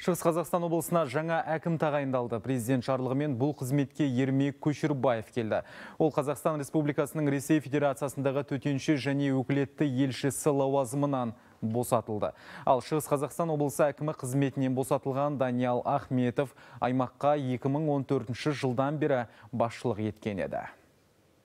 Шығыс Қазақстан облысына жаңа әкім тағайындалды. Президент жарлығымен бұл қызметке Ермек Көшірбаев келді. Ол Қазақстан Республикасының Ресей Федерациясындағы төтенші және өкілетті елшісі лауазымынан босатылды. Ал Шығыс Қазақстан облысы әкімі қызметінен босатылған Даниал Ахметов аймаққа 2014 жылдан бері басшылық еткен еді.